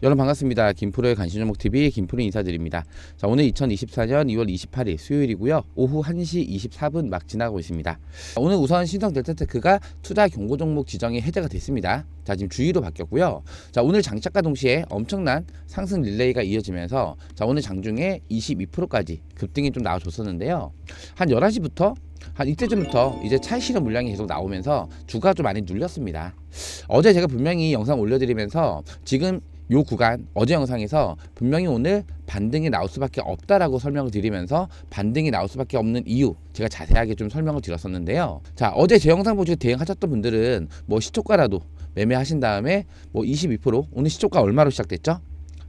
여러분 반갑습니다. 김프로의 관심 종목 TV 김프로 인사드립니다. 자, 오늘 2024년 2월 28일 수요일이고요. 오후 1시 24분 막 지나고 있습니다. 자, 오늘 우선 신성 델타테크가 투자 경고 종목 지정에 해제가 됐습니다. 자, 지금 주의로 바뀌었고요. 자, 오늘 장착과 동시에 엄청난 상승 릴레이가 이어지면서 자, 오늘 장중에 22%까지 급등이 좀 나와줬었는데요. 한 11시부터 한 이때쯤부터 이제 차이 실험 물량이 계속 나오면서 주가 좀 많이 눌렸습니다. 어제 제가 분명히 영상 올려드리면서 지금 요 구간 어제 영상에서 분명히 오늘 반등이 나올 수밖에 없다라고 설명을 드리면서 반등이 나올 수밖에 없는 이유 제가 자세하게 좀 설명을 드렸었는데요. 자 어제 제 영상 보시고 대응하셨던 분들은 뭐 시초가라도 매매하신 다음에 뭐 22% 오늘 시초가 얼마로 시작됐죠?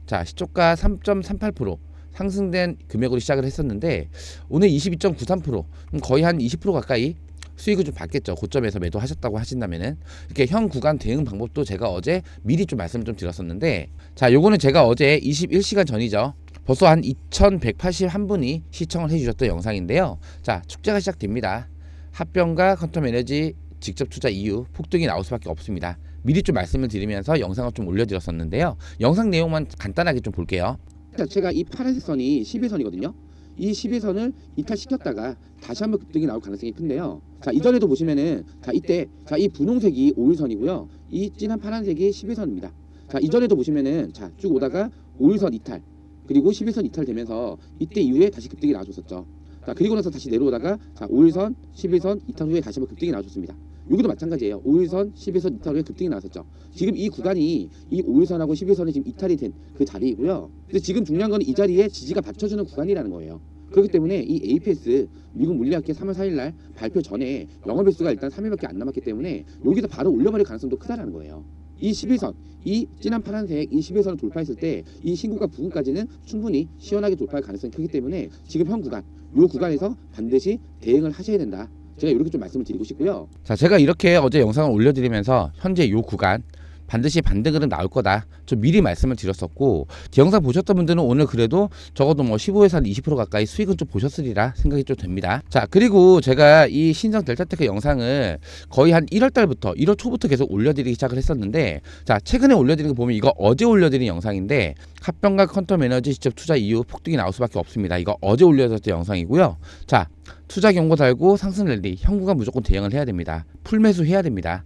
자 시초가 3.38% 상승된 금액으로 시작을 했었는데 오늘 22.93% 음, 거의 한 20% 가까이 수익을 좀 받겠죠. 고점에서 매도하셨다고 하신다면은 이렇게 현 구간 대응 방법도 제가 어제 미리 좀 말씀을 좀 드렸었는데 자 요거는 제가 어제 21시간 전이죠. 벌써 한 2181분이 시청을 해주셨던 영상인데요. 자 축제가 시작됩니다. 합병과 컨텀 에너지 직접 투자 이후 폭등이 나올 수밖에 없습니다. 미리 좀 말씀을 드리면서 영상을 좀 올려드렸었는데요. 영상 내용만 간단하게 좀 볼게요. 자 제가 이 파란색 선이 11선이거든요. 이 12선을 이탈시켰다가 다시 한번 급등이 나올 가능성이 큰데요. 자 이전에도 보시면은 자 이때 자 이 분홍색이 5일선이고요. 이 진한 파란색이 11선입니다. 자 이전에도 보시면은 자 쭉 오다가 5일선 이탈 그리고 11선 이탈되면서 이때 이후에 다시 급등이 나와줬었죠. 자 그리고 나서 다시 내려오다가 자 5일선 11선 이탈 후에 다시 한번 급등이 나와줬습니다. 여기도 마찬가지예요. 5일선, 10일선 이탈에 급등이 나왔었죠. 지금 이 구간이 이 5일선하고 10일선이 지금 이탈이 된 그 자리이고요. 근데 지금 중요한 건 이 자리에 지지가 받쳐주는 구간이라는 거예요. 그렇기 때문에 이 APS 미국 물리학회 3월 4일 날 발표 전에 영업일수가 일단 3일밖에 안 남았기 때문에 여기서 바로 올려버릴 가능성도 크다라는 거예요. 이 11선, 이 진한 파란색 이 11선을 돌파했을 때 이 신고가 부근까지는 충분히 시원하게 돌파할 가능성이 크기 때문에 지금 현 구간, 요 구간에서 반드시 대응을 하셔야 된다. 제가 이렇게 좀 말씀을 드리고 싶고요. 자, 제가 이렇게 어제 영상을 올려드리면서 현재 요 구간 반드시 반등은 나올 거다. 저 미리 말씀을 드렸었고 영상 보셨던 분들은 오늘 그래도 적어도 뭐 15에서 20% 가까이 수익은 좀 보셨으리라 생각이 좀 됩니다. 자 그리고 제가 이신성 델타테크 영상을 거의 한 1월 달부터 1월 초부터 계속 올려드리기 시작을 했었는데 자 최근에 올려드린 거 보면 이거 어제 올려드린 영상인데 합병과 컨텀 에너지 직접 투자 이후 폭등이 나올 수밖에 없습니다. 이거 어제 올려드렸던 영상이고요. 자 투자 경고 달고 상승 랠리 현구가 무조건 대응을 해야 됩니다. 풀매수 해야 됩니다.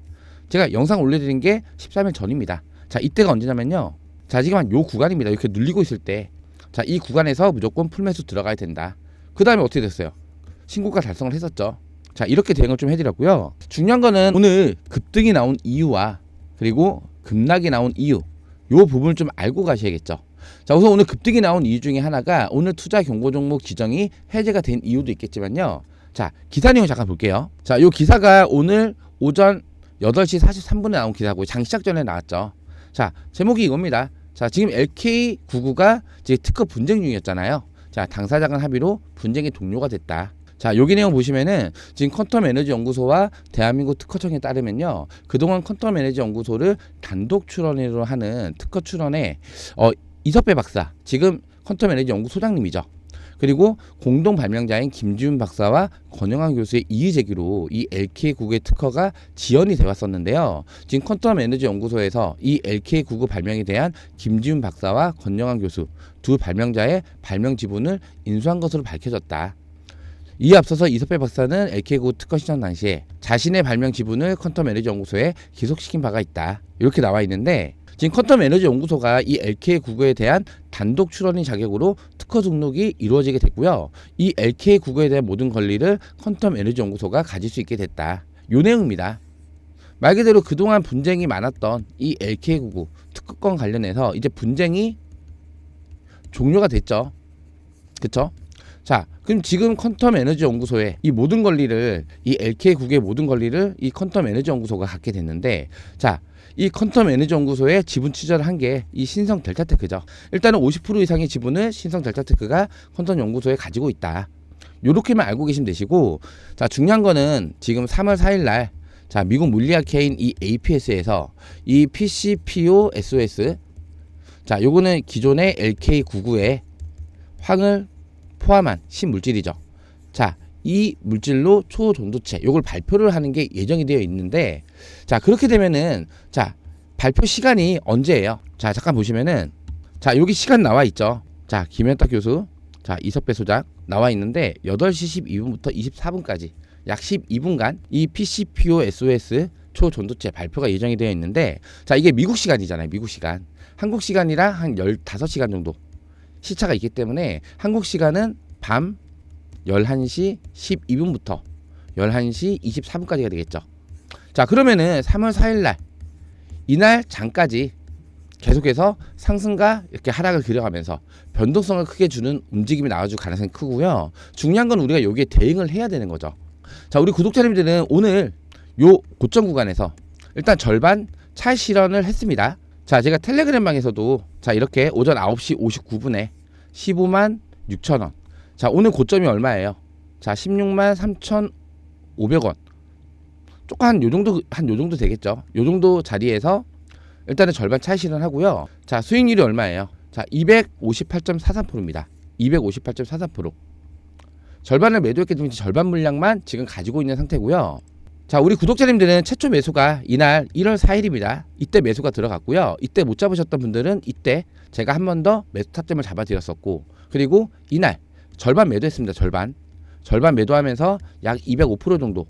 제가 영상 올려드린 게 13일 전입니다. 자, 이때가 언제냐면요. 자, 지금 한요 구간입니다. 이렇게 눌리고 있을 때. 자, 이 구간에서 무조건 풀매수 들어가야 된다. 그 다음에 어떻게 됐어요? 신고가 달성을 했었죠. 자, 이렇게 대응을 좀 해드렸고요. 중요한 거는 오늘 급등이 나온 이유와 그리고 급락이 나온 이유. 요 부분을 좀 알고 가셔야겠죠. 자 우선 오늘 급등이 나온 이유 중에 하나가 오늘 투자 경고 종목 지정이 해제가 된 이유도 있겠지만요. 자 기사 내용 잠깐 볼게요. 자요 기사가 오늘 오전 여덟 시 사십삼 분에 나온 기사고 장 시작 전에 나왔죠. 자, 제목이 이겁니다. 자, 지금 LK99가 이제 특허 분쟁 중이었잖아요 자, 당사자 간 합의로 분쟁이 종료가 됐다. 자, 여기 내용 보시면은 지금 컨텀 에너지 연구소와 대한민국 특허청에 따르면요. 그동안 컨텀 에너지 연구소를 단독 출원으로 하는 특허 출원에 어 이석배 박사, 지금 컨텀 에너지 연구소장님이죠. 그리고 공동 발명자인 김지훈 박사와 권영환 교수의 이의 제기로 이 LK99의 특허가 지연이 되어 왔었는데요. 지금 퀀텀 에너지 연구소에서 이 LK99 발명에 대한 김지훈 박사와 권영환 교수 두 발명자의 발명 지분을 인수한 것으로 밝혀졌다. 이에 앞서서 이석배 박사는 LK99 특허 신청 당시에 자신의 발명 지분을 퀀텀 에너지 연구소에 기속시킨 바가 있다. 이렇게 나와 있는데 지금 퀀텀 에너지 연구소가 이 LK99에 대한 단독 출원인 자격으로 특허 등록이 이루어지게 됐고요. 이 LK99에 대한 모든 권리를 컨텀 에너지 연구소가 가질 수 있게 됐다. 요 내용입니다. 말 그대로 그동안 분쟁이 많았던 이 LK99 특허권 관련해서 이제 분쟁이 종료가 됐죠. 그쵸? 자, 그럼 지금 퀀텀 에너지 연구소에 이 모든 권리를 이 LK 국의 모든 권리를 이 퀀텀 에너지 연구소가 갖게 됐는데 자. 이 컨텀 에너지 연구소에 지분 투자를 한게 이 신성 델타테크죠. 일단은 50% 이상의 지분을 신성 델타테크가 컨텀 연구소에 가지고 있다. 요렇게만 알고 계시면 되시고 자 중요한 거는 지금 3월 4일 날자 미국 물리학회인 이 APS에서 이 PCPO SOS 자 요거는 기존의 LK99의 황을 포함한 신물질이죠. 자, 이 물질로 초전도체 요걸 발표를 하는 게 예정이 되어 있는데 자, 그렇게 되면은 자, 발표 시간이 언제예요? 자, 잠깐 보시면은 자, 여기 시간 나와 있죠. 자, 김현탁 교수, 자, 이석배 소장 나와 있는데 8시 12분부터 24분까지 약 12분간 이 PCPOSOS 초전도체 발표가 예정이 되어 있는데 자 이게 미국 시간이잖아요 미국 시간 한국 시간이라 한 15시간 정도 시차가 있기 때문에 한국 시간은 밤 11시 12분부터 11시 24분까지가 되겠죠. 자, 그러면은 3월 4일 날 이날 장까지 계속해서 상승과 이렇게 하락을 그려가면서 변동성을 크게 주는 움직임이 나와줄 가능성이 크고요. 중요한 건 우리가 여기에 대응을 해야 되는 거죠. 자, 우리 구독자님들은 오늘 요 고점 구간에서 일단 절반 차 실현을 했습니다. 자 제가 텔레그램방에서도 자 이렇게 오전 9시 59분에 15만 6천원 자 오늘 고점이 얼마예요 자 16만 3,500원 천 조금 한 요정도 한 요정도 되겠죠 요정도 자리에서 일단은 절반 차이 신을하고요자 수익률이 얼마예요 자 258.43%입니다 258.43% 절반을 매도했기 때문에 절반 물량만 지금 가지고 있는 상태고요 자 우리 구독자님들은 최초 매수가 이날 1월 4일입니다. 이때 매수가 들어갔고요. 이때 못 잡으셨던 분들은 이때 제가 한 번 더 매수 탑점을 잡아드렸었고 그리고 이날 절반 매도했습니다. 절반 절반 매도하면서 약 205% 정도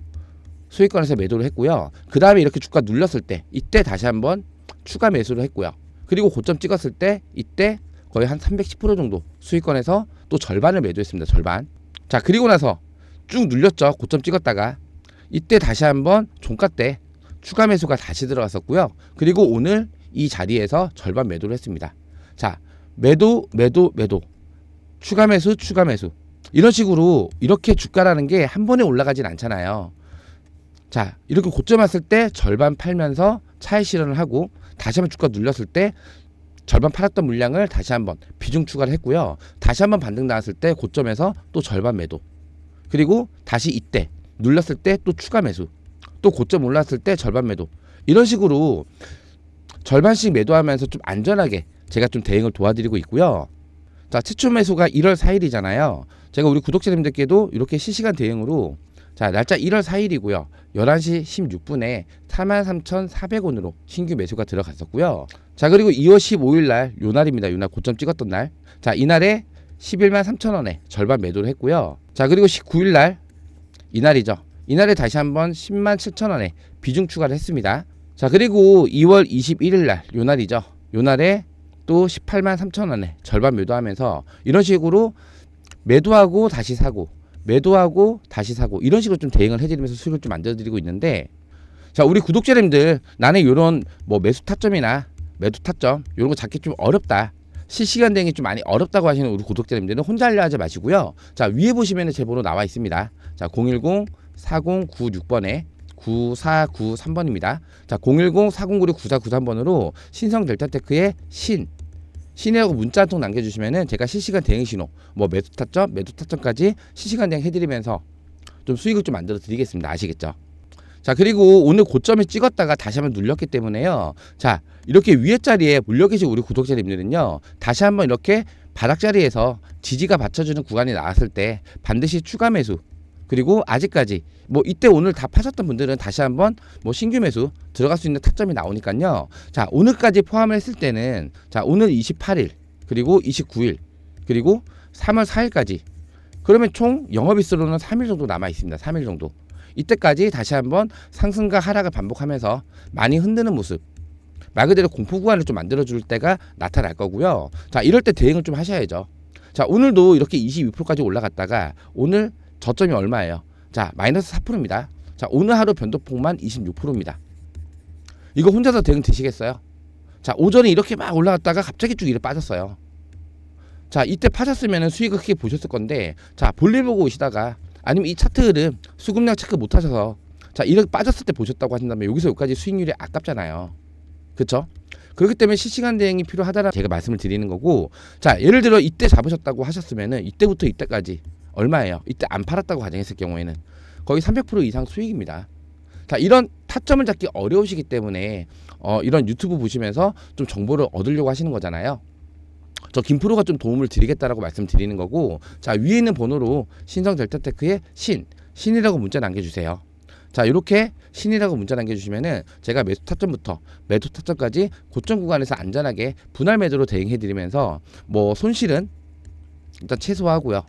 수익권에서 매도를 했고요. 그 다음에 이렇게 주가 눌렸을 때 이때 다시 한번 추가 매수를 했고요. 그리고 고점 찍었을 때 이때 거의 한 310% 정도 수익권에서 또 절반을 매도했습니다. 절반. 자 그리고 나서 쭉 눌렸죠. 고점 찍었다가 이때 다시 한번 종가 때 추가 매수가 다시 들어갔었고요. 그리고 오늘 이 자리에서 절반 매도를 했습니다. 자, 매도, 매도, 매도. 추가 매수, 추가 매수. 이런 식으로 이렇게 주가라는 게 한 번에 올라가진 않잖아요. 자, 이렇게 고점 왔을 때 절반 팔면서 차익 실현을 하고 다시 한번 주가 눌렸을 때 절반 팔았던 물량을 다시 한번 비중 추가를 했고요. 다시 한번 반등 나왔을 때 고점에서 또 절반 매도. 그리고 다시 이때 눌렀을 때 또 추가 매수 또 고점 올랐을 때 절반 매도 이런 식으로 절반씩 매도하면서 좀 안전하게 제가 좀 대응을 도와드리고 있고요. 자 최초 매수가 1월 4일이잖아요. 제가 우리 구독자님들께도 이렇게 실시간 대응으로 자 날짜 1월 4일이고요. 11시 16분에 43,400원으로 신규 매수가 들어갔었고요. 자 그리고 2월 15일 날 요날입니다. 요 날 고점 찍었던 날. 자 이날에 1 1 3 0 0 0원에 절반 매도를 했고요. 자 그리고 19일 날 이날이죠. 이날에 다시 한번 10만 7천 원에 비중 추가를 했습니다. 자 그리고 2월 21일 날 요날이죠. 요날에 또 18만 3천 원에 절반 매도하면서 이런 식으로 매도하고 다시 사고 매도하고 다시 사고 이런 식으로 좀 대응을 해드리면서 수익을 좀 만들어드리고 있는데 자 우리 구독자님들 나는 요런뭐 매수 타점이나 매도 타점 요런거 잡기 좀 어렵다 실시간 대응이 좀 많이 어렵다고 하시는 우리 구독자님들은 혼자 하려 하지 마시고요 자 위에 보시면 제 번호 나와 있습니다 자, 010-4096번에 9493번입니다. 자, 010-4096-9493번으로 신성 델타테크의 신 신의하고 문자 한 통 남겨주시면은 제가 실시간 대행 신호, 뭐 매수 타점, 매도 타점까지 실시간 대행 해드리면서 좀 수익을 좀 만들어 드리겠습니다. 아시겠죠? 자 그리고 오늘 고점에 찍었다가 다시 한번 눌렸기 때문에요. 자 이렇게 위에 자리에 물려 계신 우리 구독자님들은요. 다시 한번 이렇게 바닥 자리에서 지지가 받쳐주는 구간이 나왔을 때 반드시 추가 매수 그리고 아직까지 뭐 이때 오늘 다 파셨던 분들은 다시 한번 뭐 신규 매수 들어갈 수 있는 타점이 나오니까요. 자 오늘까지 포함을 했을 때는 자 오늘 28일 그리고 29일 그리고 3월 4일까지 그러면 총 영업일수로는 3일 정도 남아 있습니다. 3일 정도 이때까지 다시 한번 상승과 하락을 반복하면서 많이 흔드는 모습 말 그대로 공포 구간을 좀 만들어 줄 때가 나타날 거고요. 자 이럴 때 대응을 좀 하셔야죠. 자 오늘도 이렇게 22%까지 올라갔다가 오늘 저점이 얼마예요? 자, 마이너스 4%입니다. 자, 오늘 하루 변동폭만 26%입니다. 이거 혼자서 대응 되시겠어요? 자, 오전에 이렇게 막 올라갔다가 갑자기 쭉 이래 빠졌어요. 자, 이때 파셨으면 수익을 크게 보셨을 건데, 자, 볼일 보고 오시다가, 아니면 이 차트 흐름, 수급량 체크 못 하셔서, 자, 이렇게 빠졌을 때 보셨다고 하신다면 여기서 여기까지 수익률이 아깝잖아요. 그렇죠 그렇기 때문에 실시간 대응이 필요하다라 제가 말씀을 드리는 거고, 자, 예를 들어 이때 잡으셨다고 하셨으면 이때부터 이때까지 얼마예요? 이때 안 팔았다고 가정했을 경우에는 거의 300% 이상 수익입니다. 자, 이런 타점을 잡기 어려우시기 때문에 어, 이런 유튜브 보시면서 좀 정보를 얻으려고 하시는 거잖아요. 저 김프로가 좀 도움을 드리겠다라고 말씀드리는 거고 자 위에 있는 번호로 신성 델타테크의 신 신이라고 문자 남겨주세요. 자 이렇게 신이라고 문자 남겨주시면은 제가 매수 타점부터 매도 타점까지 고점 구간에서 안전하게 분할 매도로 대응해드리면서 뭐 손실은 일단 최소화하고요.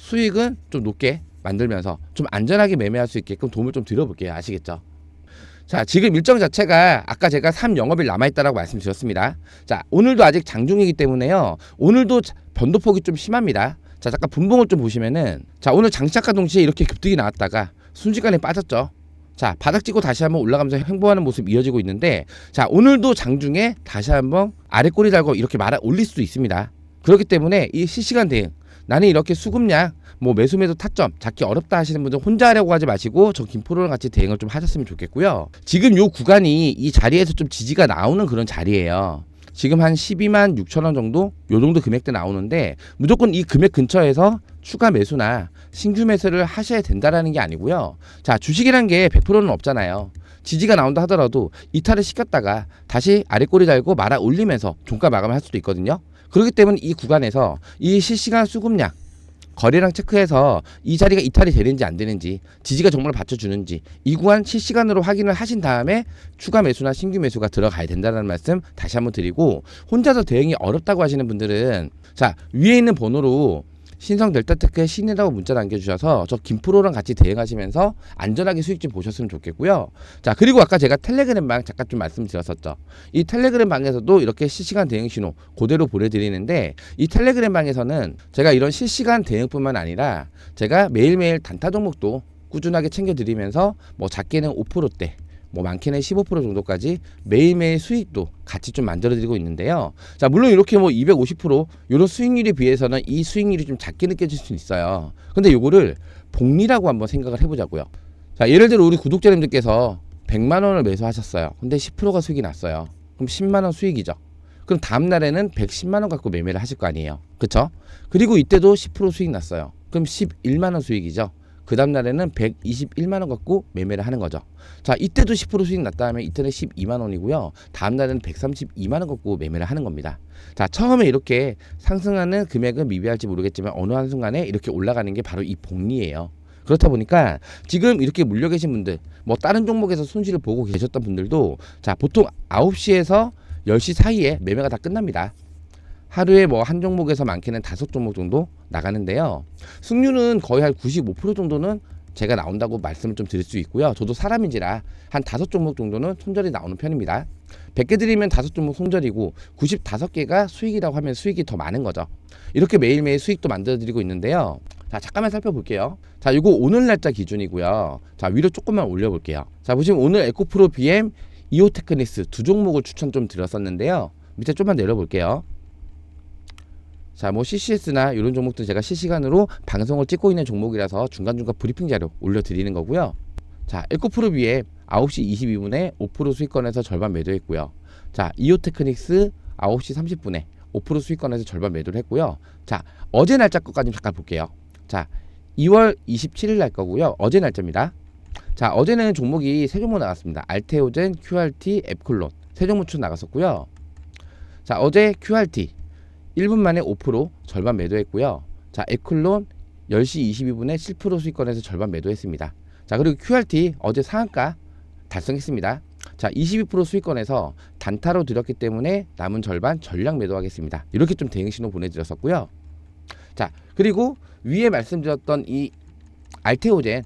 수익은 좀 높게 만들면서 좀 안전하게 매매할 수 있게끔 도움을 좀 드려볼게요. 아시겠죠? 자, 지금 일정 자체가 아까 제가 3 영업일 남아있다라고 말씀드렸습니다. 자, 오늘도 아직 장중이기 때문에요. 오늘도 변도폭이좀 심합니다. 자, 잠깐 분봉을 좀 보시면은 자, 오늘 장착과 동시에 이렇게 급등이 나왔다가 순식간에 빠졌죠. 자, 바닥 찍고 다시 한번 올라가면서 행보하는 모습 이어지고 있는데 자, 오늘도 장중에 다시 한번 아래 꼬리 달고 이렇게 말아 올릴 수도 있습니다. 그렇기 때문에 이 실시간 대응 나는 이렇게 수급량 뭐 매수매도 타점 잡기 어렵다 하시는 분들 혼자 하려고 하지 마시고 저김포로 같이 대응을 좀 하셨으면 좋겠고요 지금 요 구간이 이 자리에서 좀 지지가 나오는 그런 자리예요 지금 한 12만 6천원 정도 요 정도 금액대 나오는데 무조건 이 금액 근처에서 추가 매수나 신규 매수를 하셔야 된다라는 게 아니고요 자 주식이란 게 100%는 없잖아요 지지가 나온다 하더라도 이탈을 시켰다가 다시 아래꼬리 달고 말아 올리면서 종가 마감을 할 수도 있거든요 그렇기 때문에 이 구간에서 이 실시간 수급량 거래량 체크해서 이 자리가 이탈이 되는지 안 되는지 지지가 정말 받쳐주는지 이 구간 실시간으로 확인을 하신 다음에 추가 매수나 신규 매수가 들어가야 된다는 말씀 다시 한번 드리고 혼자서 대응이 어렵다고 하시는 분들은 자 위에 있는 번호로 신성될 때 특히 신이라고 문자 남겨주셔서 저 김프로랑 같이 대응하시면서 안전하게 수익 좀 보셨으면 좋겠고요. 자 그리고 아까 제가 텔레그램 방 잠깐 좀 말씀드렸었죠. 이 텔레그램 방에서도 이렇게 실시간 대응 신호 그대로 보내드리는데 이 텔레그램 방에서는 제가 이런 실시간 대응뿐만 아니라 제가 매일매일 단타 종목도 꾸준하게 챙겨드리면서 뭐 작게는 5%대 뭐 많게는 15% 정도까지 매일매일 수익도 같이 좀 만들어드리고 있는데요. 자, 물론 이렇게 뭐 250% 이런 수익률에 비해서는 이 수익률이 좀 작게 느껴질 수 있어요. 근데 요거를 복리라고 한번 생각을 해보자고요. 자, 예를 들어 우리 구독자님들께서 100만 원을 매수하셨어요. 근데 10%가 수익이 났어요. 그럼 10만 원 수익이죠. 그럼 다음 날에는 110만 원 갖고 매매를 하실 거 아니에요. 그쵸 그리고 이때도 10% 수익 났어요. 그럼 11만 원 수익이죠. 그 다음날에는 121만원 갖고 매매를 하는 거죠. 자 이때도 10% 수익 났다면 하 이때는 12만원이고요. 다음날에는 132만원 갖고 매매를 하는 겁니다. 자 처음에 이렇게 상승하는 금액은 미비할지 모르겠지만 어느 한순간에 이렇게 올라가는 게 바로 이 복리예요. 그렇다 보니까 지금 이렇게 물려 계신 분들 뭐 다른 종목에서 손실을 보고 계셨던 분들도 자 보통 9시에서 10시 사이에 매매가 다 끝납니다. 하루에 뭐 한 종목에서 많게는 다섯 종목 정도 나가는데요. 승률은 거의 한 95% 정도는 제가 나온다고 말씀을 좀 드릴 수 있고요. 저도 사람인지라 한 다섯 종목 정도는 손절이 나오는 편입니다. 100개 드리면 다섯 종목 손절이고 95개가 수익이라고 하면 수익이 더 많은 거죠. 이렇게 매일매일 수익도 만들어드리고 있는데요. 자 잠깐만 살펴볼게요. 자 이거 오늘 날짜 기준이고요. 자 위로 조금만 올려볼게요. 자 보시면 오늘 에코프로 BM 이오테크니스 두 종목을 추천 좀 드렸었는데요. 밑에 좀만 내려볼게요. 자, 뭐 CCS나 이런 종목들 제가 실시간으로 방송을 찍고 있는 종목이라서 중간중간 브리핑 자료 올려드리는 거고요. 자, 에코프로 위에 9시 22분에 5% 수익권에서 절반 매도했고요. 자, 이오테크닉스 9시 30분에 5% 수익권에서 절반 매도를 했고요. 자, 어제 날짜 것까지 잠깐 볼게요. 자, 2월 27일 날 거고요. 어제 날짜입니다. 자, 어제는 종목이 세 종목 나갔습니다 알테오젠, QRT, 앱콜론 세 종목 쭉 나갔었고요. 자, 어제 QRT 1분 만에 5% 절반 매도했고요. 자, 에클론 10시 22분에 7% 수익권에서 절반 매도했습니다. 자, 그리고 QRT 어제 상한가 달성했습니다. 자, 22% 수익권에서 단타로 드렸기 때문에 남은 절반 전량 매도하겠습니다. 이렇게 좀 대응 신호 보내드렸었고요. 자, 그리고 위에 말씀드렸던 이 알테오젠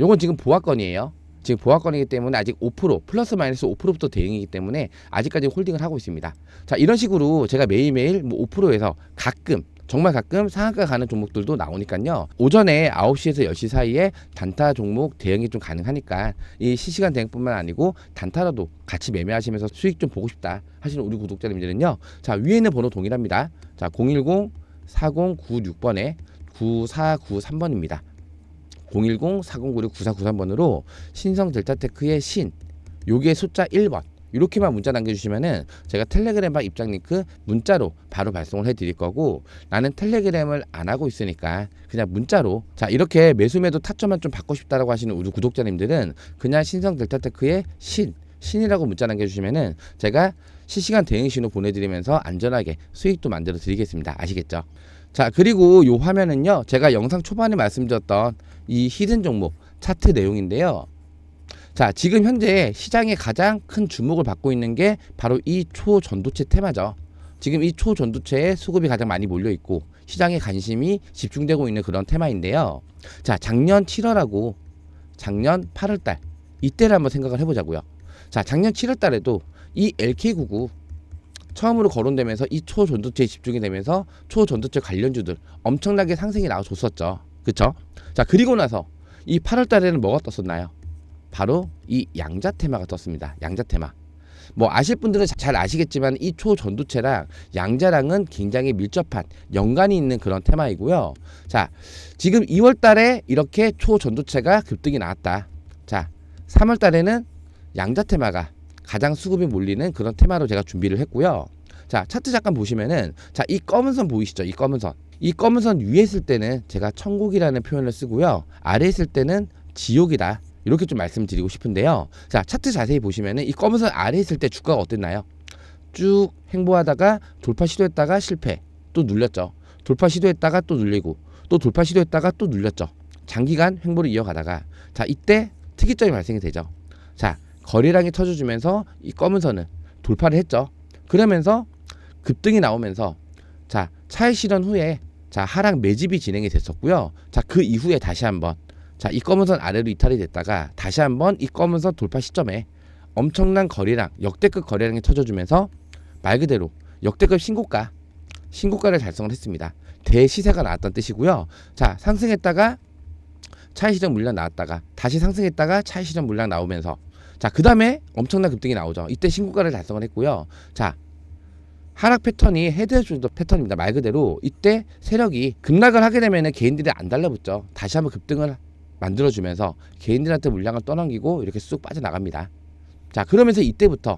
요건 지금 보아권이에요 지금 보합권이기 때문에 아직 5% 플러스 마이너스 5%부터 대응이기 때문에 아직까지 홀딩을 하고 있습니다. 자 이런 식으로 제가 매일매일 뭐 5%에서 가끔 정말 가끔 상한가 가는 종목들도 나오니까요. 오전에 9시에서 10시 사이에 단타 종목 대응이 좀 가능하니까 이 실시간 대응뿐만 아니고 단타라도 같이 매매하시면서 수익 좀 보고 싶다 하시는 우리 구독자님들은요. 자, 위에 있는 번호 동일합니다. 자, 010 4096번에 9493번입니다. 010-4096-9493번으로 신성 델타테크의 신 요게 숫자 1번 이렇게만 문자 남겨주시면은 제가 텔레그램방 입장 링크 문자로 바로 발송을 해드릴 거고 나는 텔레그램을 안 하고 있으니까 그냥 문자로 자 이렇게 매수매도 타점만 좀 받고 싶다라고 하시는 우리 구독자님들은 그냥 신성 델타테크의 신 신이라고 문자 남겨주시면은 제가 실시간 대응 신호 보내드리면서 안전하게 수익도 만들어 드리겠습니다 아시겠죠? 자 그리고 요 화면은요 제가 영상 초반에 말씀드렸던 이 히든 종목 차트 내용인데요. 자, 지금 현재 시장에 가장 큰 주목을 받고 있는 게 바로 이 초전도체 테마죠. 지금 이 초전도체에 수급이 가장 많이 몰려 있고 시장의 관심이 집중되고 있는 그런 테마인데요. 자, 작년 7월하고 작년 8월달 이때를 한번 생각을 해보자고요. 자, 작년 7월달에도 이 LK99 처음으로 거론되면서 이 초전도체에 집중이 되면서 초전도체 관련주들 엄청나게 상승이 나와줬었죠. 그쵸? 자 그리고 나서 이 8월 달에는 뭐가 떴었나요? 바로 이 양자 테마가 떴습니다. 양자 테마. 뭐 아실 분들은 잘 아시겠지만 이 초전두체랑 양자랑은 굉장히 밀접한 연관이 있는 그런 테마이고요. 자, 지금 2월 달에 이렇게 초전두체가 급등이 나왔다. 자, 3월 달에는 양자 테마가 가장 수급이 몰리는 그런 테마로 제가 준비를 했고요. 자, 차트 잠깐 보시면은 자, 이 검은 선 보이시죠? 이 검은 선. 이 검은 선 위에 있을 때는 제가 천국이라는 표현을 쓰고요. 아래에 있을 때는 지옥이다. 이렇게 좀 말씀드리고 싶은데요. 자, 차트 자세히 보시면이 검은 선 아래에 있을 때 주가가 어땠나요? 쭉 행보하다가 돌파 시도했다가 실패. 또 눌렸죠. 돌파 시도했다가 또 눌리고 또 돌파 시도했다가 또 눌렸죠. 장기간 횡보를 이어가다가 자, 이때 특이점이 발생이 되죠. 자, 거래량이 터져주면서 이 검은 선은 돌파를 했죠. 그러면서 급등이 나오면서 자, 차에 실현 후에 자, 하락 매집이 진행이 됐었고요. 자, 그 이후에 다시 한번 자, 이 검은선 아래로 이탈이 됐다가 다시 한번 이 검은선 돌파 시점에 엄청난 거래량, 역대급 거래량이 터져주면서 말 그대로 역대급 신고가, 신고가를 달성을 했습니다. 대시세가 나왔던 뜻이고요. 자, 상승했다가 차이시점 물량 나왔다가 다시 상승했다가 차이시점 물량 나오면서 자, 그 다음에 엄청난 급등이 나오죠. 이때 신고가를 달성을 했고요. 자, 하락 패턴이 헤드헤드 해 패턴입니다. 말 그대로 이때 세력이 급락을 하게 되면 개인들이 안 달라붙죠. 다시 한번 급등을 만들어주면서 개인들한테 물량을 떠넘기고 이렇게 쑥 빠져나갑니다. 자 그러면서 이때부터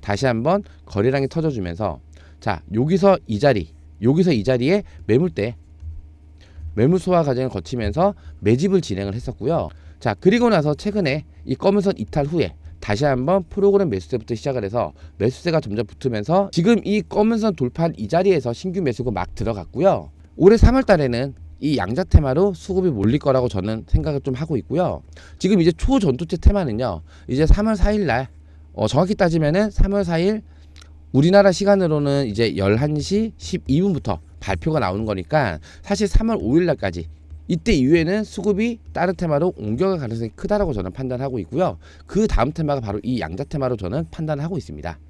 다시 한번 거래량이 터져주면서 자 여기서 이 자리 여기서 이 자리에 매물대 매물 소화 과정을 거치면서 매집을 진행을 했었고요. 자 그리고 나서 최근에 이 검은선 이탈 후에 다시 한번 프로그램 매수세부터 시작을 해서 매수세가 점점 붙으면서 지금 이 검은선 돌판 이 자리에서 신규 매수고 막 들어갔고요. 올해 3월 달에는 이 양자 테마로 수급이 몰릴 거라고 저는 생각을 좀 하고 있고요. 지금 이제 초전투체 테마는요. 이제 3월 4일 날 어, 정확히 따지면은 3월 4일 우리나라 시간으로는 이제 11시 12분부터 발표가 나오는 거니까 사실 3월 5일 날까지 이때 이후에는 수급이 다른 테마로 옮겨갈 가능성이 크다라고 저는 판단하고 있고요. 그 다음 테마가 바로 이 양자 테마로 저는 판단하고 있습니다.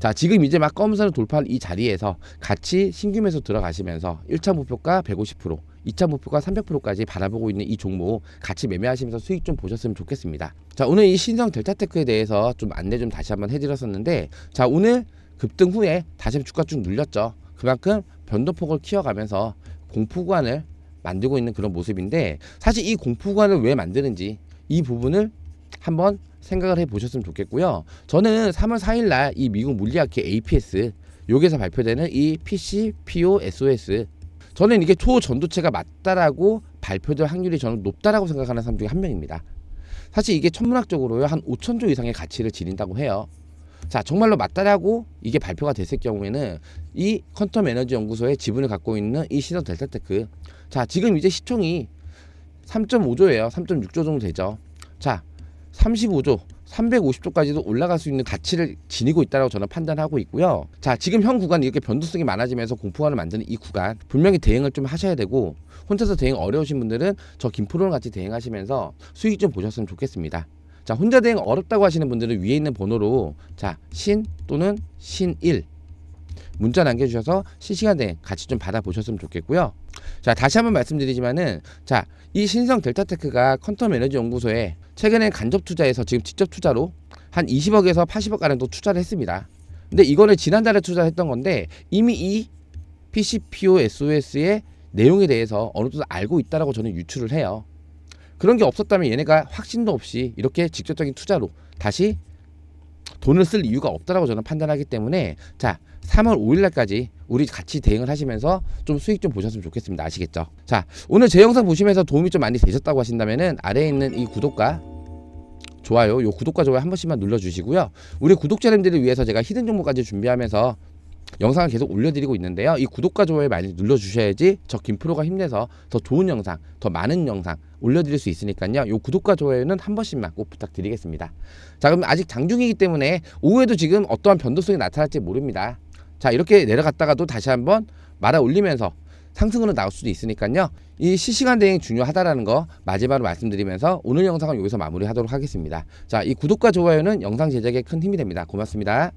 자 지금 이제 막 검은선을 돌파한 이 자리에서 같이 신규 매수 들어가시면서 1차 목표가 150% 2차 목표가 300%까지 바라보고 있는 이 종목 같이 매매하시면서 수익 좀 보셨으면 좋겠습니다. 자 오늘 이 신성 델타테크에 대해서 좀 안내 좀 다시 한번 해드렸었는데 자 오늘 급등 후에 다시 주가 쭉 눌렸죠. 그만큼 변동폭을 키워가면서 공포구간을 만들고 있는 그런 모습인데 사실 이 공포관을 왜 만드는지 이 부분을 한번 생각을 해보셨으면 좋겠고요. 저는 3월 4일 날 이 미국 물리학회 APS 여기서 발표되는 이 PC, PO, SOS 저는 이게 초전도체가 맞다라고 발표될 확률이 저는 높다라고 생각하는 사람 중에 한 명입니다. 사실 이게 천문학적으로한 5천조 이상의 가치를 지닌다고 해요. 자 정말로 맞다라고 이게 발표가 됐을 경우에는 이컨텀 에너지 연구소의 지분을 갖고 있는 이 시선 델타테크 자 지금 이제 시총이 3.5조예요 3.6조 정도 되죠 자 35조 350조까지도 올라갈 수 있는 가치를 지니고 있다고 저는 판단하고 있고요. 자, 지금 현 구간 이렇게 변동성이 많아지면서 공포감을 만드는 이 구간 분명히 대응을 좀 하셔야 되고 혼자서 대응 어려우신 분들은 저 김프로랑 같이 대응하시면서 수익 좀 보셨으면 좋겠습니다. 자 혼자 대응 어렵다고 하시는 분들은 위에 있는 번호로 자신 또는 신1 문자 남겨주셔서 실시간 대행 같이 좀 받아보셨으면 좋겠고요. 자 다시 한번 말씀드리지만은 자이 신성 델타테크가 컨텀 에너지 연구소에 최근에 간접 투자에서 지금 직접 투자로 한 20억에서 80억 가량 도 투자를 했습니다. 근데 이거는 지난달에 투자했던 건데 이미 이 PCPO SOS의 내용에 대해서 어느 정도 알고 있다라고 저는 유추를 해요. 그런 게 없었다면 얘네가 확신도 없이 이렇게 직접적인 투자로 다시 돈을 쓸 이유가 없다라고 저는 판단하기 때문에 자 3월 5일날까지 우리 같이 대응을 하시면서 좀 수익 좀 보셨으면 좋겠습니다 아시겠죠 자 오늘 제 영상 보시면서 도움이 좀 많이 되셨다고 하신다면은 아래에 있는 이 구독과 좋아요 요 구독과 좋아요 한 번씩만 눌러주시고요 우리 구독자님들을 위해서 제가 히든 정보까지 준비하면서 영상을 계속 올려드리고 있는데요. 이 구독과 좋아요 많이 눌러주셔야지 저 김프로가 힘내서 더 좋은 영상, 더 많은 영상 올려드릴 수 있으니까요. 이 구독과 좋아요는 한 번씩만 꼭 부탁드리겠습니다. 자 그럼 아직 장중이기 때문에 오후에도 지금 어떠한 변동성이 나타날지 모릅니다. 자 이렇게 내려갔다가도 다시 한번 말아 올리면서 상승으로 나올 수도 있으니까요. 이 실시간 대행 중요하다라는 거 마지막으로 말씀드리면서 오늘 영상은 여기서 마무리하도록 하겠습니다. 자, 이 구독과 좋아요는 영상 제작에 큰 힘이 됩니다. 고맙습니다.